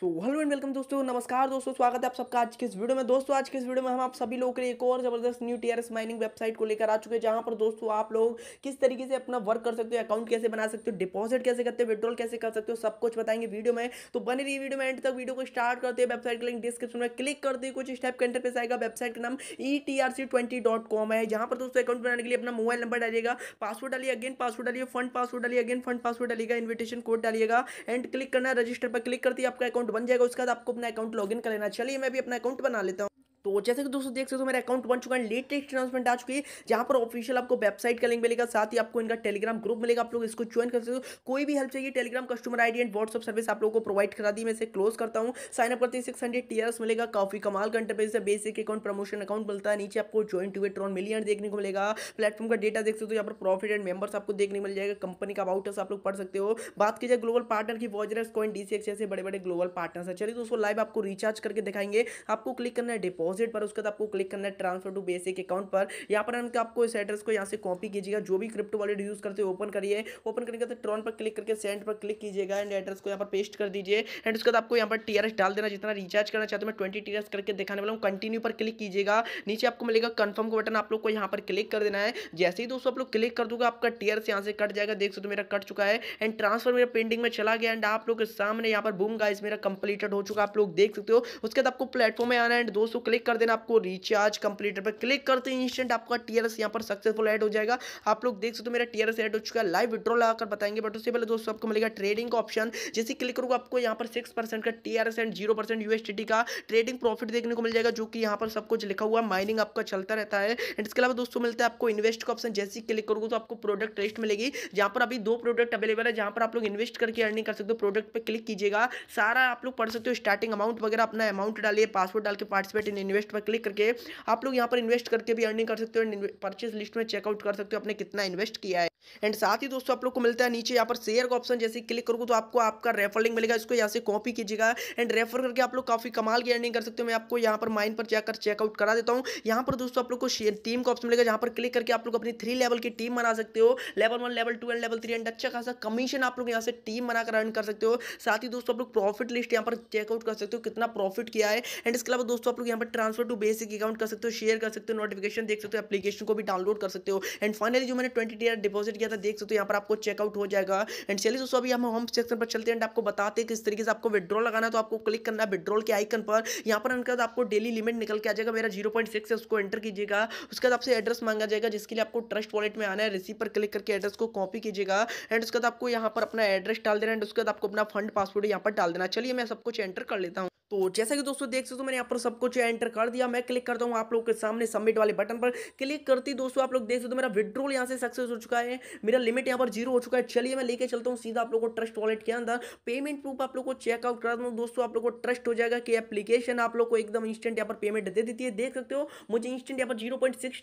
so hello and welcome दोस्तों नमस्कार दोस्तों स्वागत है आप सबका आज के इस वीडियो में दोस्तों आज के इस वीडियो में हम आप सभी लोगों के लिए एक और ज़बरदस्त न्यू टी माइनिंग वेबसाइट को लेकर आ चुके हैं जहां पर दोस्तों आप लोग किस तरीके से अपना वर्क कर सकते हो अकाउंट कैसे बना सकते हो डिपॉजिट कैसे करते हो विड्रॉल कैसे कर सकते हो सब कुछ बताएंगे वीडियो में तो बने रही वीडियो में एंड तक वीडियो को स्टार्ट करते हैं वेबसाइट का लिंक डिस्क्रिप्शन में क्लिक करते हैं कुछ स्टेप कंटर पर आएगा वेबसाइट का नाम E T R C twenty dot com है जहाँ पर दोस्तों अकाउंट बनाने के लिए अपना मोबाइल नंबर डालिएगा पासवर्ड डालिए अगेन पासवर्ड डालिए फंड पासवर्ड डालिए अगेन फंड पासवर्ड डालिएगा इन्विटेशन कोड डालिएगा एंड क्लिक करना रजिस्टर पर क्लिक करती है आपका अकाउंट अकाउंट बन जाएगा उसके बाद आपको अपना अकाउंट लॉगिन कर लेना चलिए मैं भी अपना अकाउंट बना लेता हूँ तो जैसे कि दोस्तों देख सकते हो मेरा अकाउंट बन चुका है लेटेस्ट अनाउंसमेंट आ चुकी है जहां पर ऑफिशियल आपको वेबसाइट का लिंक मिलेगा साथ ही आपको इनका टेलीग्राम ग्रुप मिलेगा आप लोग इसको ज्वाइन कर सकते हो कोई भी हेल्प चाहिए Telegram customer ID and WhatsApp service आप लोगों को प्रोवाइड करा दी मैं इसे क्लोज करता हूँ साइन अप करते सिक्स हंड्रेड टीयर्स मिलेगा काफी कमाल का बेस है बेसिक अकाउंट प्रमोशन अकाउंट मिलता है नीचे आपको ज्वाइन टू एट्रॉन मिलियन देखने को मिलेगा प्लेटफॉर्म का डेटा देख सकते हो यहाँ पर प्रॉफिट एंड मेंबर्स आपको देखने मिल जाएगा कंपनी का अबाउटस आप लोग पढ़ सकते हो बात की जाए ग्लोबल पार्टनर की वॉजरस कॉइन डीसी जैसे बड़े बड़े ग्लोबल पार्टनर्स है चलिए दोस्तों लाइव आपको रिचार्ज करके दिखाएंगे आपको क्लिक करना है डिपो डिपॉजिट पर उसके बाद आपको क्लिक करना है ट्रांसफर टू बेसिक अकाउंट पर यहाँ पर हम आपको इस एड्रेस को यहाँ से कॉपी कीजिएगा जो भी क्रिप्टो वॉलेट यूज़ करते हैं ओपन करिए ओपन करने के बाद ट्रॉन पर क्लिक करके सेंड पर क्लिक कीजिएगा एंड एड्रेस को यहाँ पर पेस्ट कर दीजिए एंड उसके बाद आपको यहाँ पर टीआरएस डाल देना जितना रिचार्ज करना चाहते हैं मैं ट्वेंटी टीआरएस करके दिखाने वाला हूँ कंटिन्यू पर क्लिक कीजिएगा नीचे आपको मिलेगा कन्फर्म का बटन आप लोग को यहाँ पर क्लिक कर देना है जैसे ही दोस्तों आप लोग क्लिक कर दूंगा आपका टीआरएस यहाँ से कट जाएगा देख सकते हो मेरा कट चुका है एंड ट्रांसफर मेरा पेंडिंग में चला गया एंड आप लोग के सामने यहाँ पर बूम गाइस मेरा कंप्लीटेड हो चुका आप लोग देख सकते हो उसके बाद आपको प्लेटफॉर्म में आना एंड दोस्तों क्लिक क्लिक कर देना आपको रिचार्ज कंप्लीटर पर क्लिक करते ही इंस्टेंट आपका टीआरएस यहाँ पर सक्सेसफुल ऐड हो जाएगा आप लोग देख सकते हो मेरा टीआरएस ऐड हो चुका है लाइव विड्रॉ लगाकर बताएंगे बट उससे पहले दोस्तों आपको मिलेगा ट्रेडिंग का ऑप्शन जैसे क्लिक करूँगा आपको यहाँ पर सिक्स का टीआरएस एंड जीरो यूएसटी का ट्रेडिंग प्रॉफिट देखने को मिल जाएगा जो कि यहाँ पर सब कुछ लिखा हुआ माइनिंग आपका चलता रहता है एंड इसके अलावा दोस्तों मिलता है आपको इन्वेस्ट का ऑप्शन जैसे क्लिक करूँगा तो आपको प्रोडक्ट लिस्ट मिलेगी जहाँ पर अभी दो प्रोडक्ट अवेलेबल है जहाँ पर आप लोग इन्वेस्ट करके अर्निंग कर सकते हो प्रोडक्ट पर क्लिक कीजिएगा सारा आप लोग पढ़ सकते हो स्टार्टिंग अमाउंट वगैरह अपना अमाउंट डालिए पासवर्ड डाल के पार्टिसिपेट इन इन्वेस्ट पर क्लिक करके आप लोग यहाँ पर इन्वेस्ट करके भी अर्निंग कर सकते हो परचेज लिस्ट में चेकआउट कर सकते हो आपने कितना इन्वेस्ट किया है एंड साथ ही दोस्तों आप लोग को मिलता है नीचे यहाँ पर शेयर का ऑप्शन जैसे क्लिक करोगे तो आपको आपका रेफर लिंक मिलेगा इसको यहाँ से कॉपी कीजिएगा एंड रेफर करके आप लोग काफी कमाल की अर्निंग कर सकते हो मैं आपको यहाँ पर माइन पर जाकर चेकआउट करा देता हूँ यहाँ पर दोस्तों आप लोग को शेयर टीम का ऑप्शन मिलेगा जहाँ पर क्लिक करके आप लोग अपनी थ्री लेवल की टीम बना सकते हो level one level two and level three and अच्छा खासा कमीशन आप लोग यहाँ से टीम बनाकर अर्न कर सकते हो साथ ही दोस्तों आप लोग प्रॉफिट लिस्ट यहाँ पर चेकआउट कर सकते हो कितना प्रॉफिट किया है एंड इसके अलावा दोस्तों आप लोग यहाँ पर ट्रांसफर टू बेसिक अकाउंट कर सकते हो शेयर कर सकते हो नोटिफिकेशन देख सकते हो एप्लीकेशन को भी डाउनलोड कर सकते हो एंड फाइनली जो मैंने ट्वेंटी टीयर डिपॉजिट किया था देख सकते हो यहाँ पर आपको चेकआउट हो जाएगा एंड चलिए दोस्तों अभी हम होम सेक्शन पर चलते हैं आपको बताते हैं किस तरीके से आपको विड्रॉ लगाना तो आपको क्लिक करना है विड्रॉल के आइकन पर यहाँ पर उनका आपको डेली लिमिट निकल के आ जाएगा मेरा जीरो पॉइंट सिक्स है उसको एंटर कीजिएगा उसके बाद आपसे एड्रेस मांगा जाएगा जिसके लिए आपको ट्रस्ट वॉलेट में आना है रिसीव पर क्लिक करके एड्रेस को कॉपी कीजिएगा एंड उसके बाद आपको यहाँ पर अपना एड्रेस डाल देना एंड उसके बाद आपको अपना फंड पासवर्ड यहाँ पर डाल देना चलिए मैं सब कुछ एंटर कर लेता हूँ तो जैसा कि दोस्तों देख सकते हो मैंने यहाँ पर सब कुछ एंटर कर दिया मैं क्लिक करता हूँ आप लोग के सामने सबमिट वाले बटन पर क्लिक करती दोस्तों आप लोग देख सकते हो मेरा विड्रोल यहाँ से सक्सेस हो चुका है मेरा लिमिट यहाँ पर जीरो हो चुका है चलिए मैं लेके चलता हूँ सीधा आप लोग को ट्रस्ट वॉलेट के अंदर पेमेंट प्रूफ आप लोग को चेकआउट करा दूँ दोस्तों आप लोग को ट्रस्ट हो जाएगा कि एप्लीकेशन आप लोग को एकदम इंस्टेंट यहाँ पर पेमेंट दे देती है देख सकते हो मुझे इंस्टेंट यहाँ पर जीरो पॉइंट सिक्स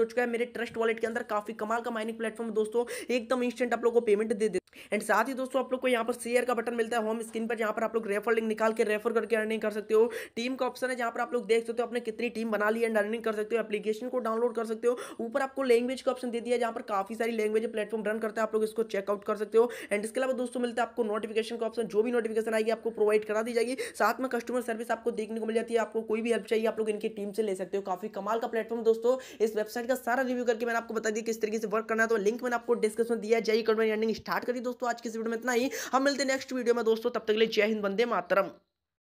हो चुका है मेरे ट्रस्ट वॉलेट के अंदर काफी कमाल का माइनिंग प्लेटफॉर्म दोस्तों एकदम इंस्टेंट आप लोग को पेमेंट दे दे एंड साथ ही दोस्तों आप लोग को यहाँ पर शेयर का बटन मिलता है होम स्क्रीन पर जहाँ पर आप लोग रेफर लिंक निकाल के रेफर करके अर्निंग कर सकते हो टीम का ऑप्शन है जहाँ पर आप लोग देख सकते हो आपने कितनी टीम बना ली एंड अर्निंग कर सकते हो एप्लीकेशन को डाउनलोड कर सकते हो ऊपर आपको लैंग्वेज का ऑप्शन दे दिया जहाँ पर काफी सारी लैंग्वेज प्लेटफॉर्म रन करता है आप लोग इसको चेकआउट कर सकते हो एंड इसके अलावा दोस्तों मिलता है आपको नोटिफिकेशन का ऑप्शन जो भी नोटिफिकेशन आएगी आपको प्रोवाइड करा दी जाएगी साथ में कस्टमर सर्विस आपको देखने को मिल जाती है आपको कोई भी हेल्प चाहिए आप लोग इनकी टीम से ले सकते हो काफी कमाल का प्लेटफॉर्म दोस्तों इस वेबसाइट का सारा रिव्यू करके मैंने आपको बता दिया किस तरीके से वर्क करना है तो लिंक मैंने आपको डिस्क्रिप्शन दिया जाइए कमेंट अर्निंग स्टार्ट दी दोस्तों आज के इस वीडियो में इतना ही हम मिलते हैं नेक्स्ट वीडियो में दोस्तों तब तक के लिए जय हिंद वंदे मातरम